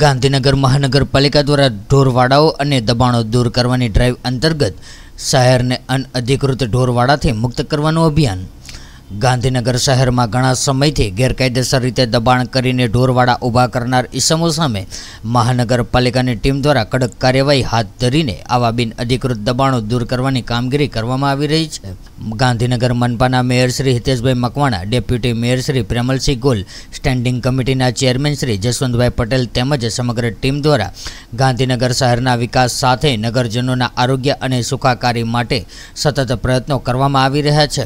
ગાંધીનગર મહાનગરપાલિકા દ્વારા ઢોરવાડાઓ અને દબાણો દૂર કરવાની ડ્રાઈવ અંતર્ગત શહેરને અનઅધિકૃત ઢોરવાડાથી મુક્ત કરવાનું અભિયાન ગાંધીનગર શહેરમાં ઘણા સમયથી ગેરકાયદેસર રીતે દબાણ કરીને ઢોરવાડા ઊભા કરનાર ઇસમો સામે મહાનગરપાલિકાની ટીમ દ્વારા કડક કાર્યવાહી હાથ ધરીને આવા બિન અધિકૃત દબાણો દૂર કરવાની કામગીરી કરવામાં આવી રહી છે ગાંધીનગર મનપાના mayor Shri Hiteshbhai Makwana deputy mayor Shri Premalsinh Gol standing કમિટીના ચેરમેન શ્રી જસવંતભાઈ પટેલ તેમજ સમગ્ર ટીમ દ્વારા ગાંધીનગર શહેરના વિકાસ સાથે નગરજનોના આરોગ્ય અને સુખાકારી માટે સતત પ્રયત્નો કરવામાં આવી રહ્યા છે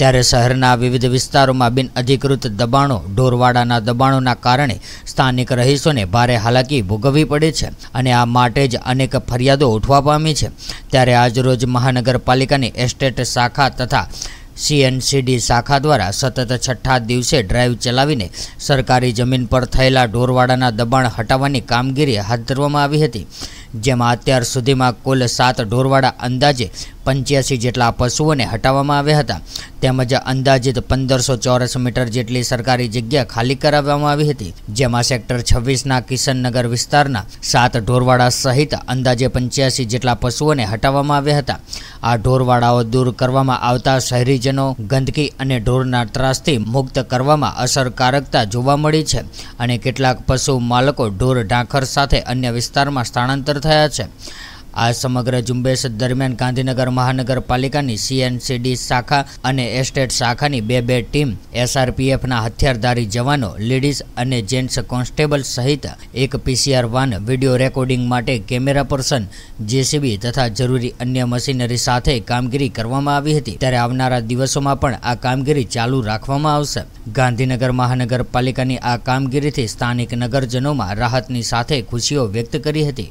ત્યારે શહેરના વિવિધ વિસ્તારોમાં બિનઅધિકૃત દબાણો ઢોરવાડાના દબાણોના કારણે સ્થાનિક રહીશોને ભારે હાલાકી ભોગવવી પડે છે અને આ માટે જ અનેક ફરિયાદો ઉઠવા પામી છે ત્યારે આજરોજ મહાનગરપાલિકાની એસ્ટેટ શાખા તથા સીએનસીડી શાખા દ્વારા સતત છઠ્ઠા દિવસે ડ્રાઈવ ચલાવીને સરકારી જમીન પર થયેલા ઢોરવાડાના દબાણ હટાવવાની કામગીરી હાથ ધરવામાં આવી હતી જેમાં અત્યાર સુધીમાં કુલ સાત ઢોરવાડા અંદાજે પંચ્યાસી જેટલા પશુઓને હટાવવામાં આવ્યા હતા તેમજ અંદાજિત પંદરસો ચોરસ મીટર જેટલી સરકારી જગ્યા ખાલી કરાવવામાં આવી હતી જેમાં સેક્ટર છવ્વીસના કિશનનગર વિસ્તારના સાત ઢોરવાડા સહિત અંદાજે પંચ્યાસી જેટલા પશુઓને હટાવવામાં આવ્યા હતા આ ઢોરવાડાઓ દૂર કરવામાં આવતા શહેરીજનો ગંદકી અને ઢોરના ત્રાસથી મુક્ત કરવામાં અસરકારકતા જોવા મળી છે અને કેટલાક પશુ માલકો ઢોર ઢાંખર સાથે અન્ય વિસ્તારમાં સ્થળાંતર થયા છે આ સમગ્ર ઝુંબેશ દરમિયાન ગાંધીનગર મહાનગરપાલિકાની સીએનસીડી શાખા અને એસ્ટેટ શાખાની બે બે ટીમ એસઆરપીએફના હથિયારધારી જવાનો લેડીઝ અને જેન્ટ્સ કોન્સ્ટેબલ સહિત એક પીસીઆર વાન વિડીયો રેકોર્ડિંગ માટે કેમેરા પર્સન જેસીબી તથા જરૂરી અન્ય મશીનરી સાથે કામગીરી કરવામાં આવી હતી ત્યારે આવનારા દિવસોમાં પણ આ કામગીરી ચાલુ રાખવામાં આવશે ગાંધીનગર મહાનગરપાલિકાની આ કામગીરીથી સ્થાનિક નગરજનોમાં રાહતની સાથે ખુશીઓ વ્યક્ત કરી હતી